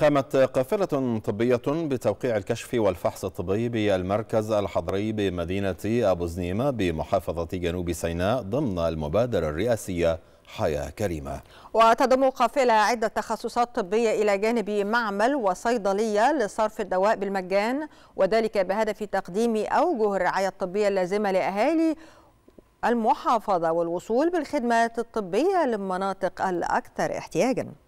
قامت قافلة طبية بتوقيع الكشف والفحص الطبي بالمركز الحضري بمدينة أبو زنيمة بمحافظة جنوب سيناء ضمن المبادرة الرئاسية حياة كريمة وتضم قافلة عدة تخصصات طبية إلى جانب معمل وصيدلية لصرف الدواء بالمجان وذلك بهدف تقديم أوجه الرعاية الطبية اللازمة لأهالي المحافظة والوصول بالخدمات الطبية للمناطق الأكثر احتياجاً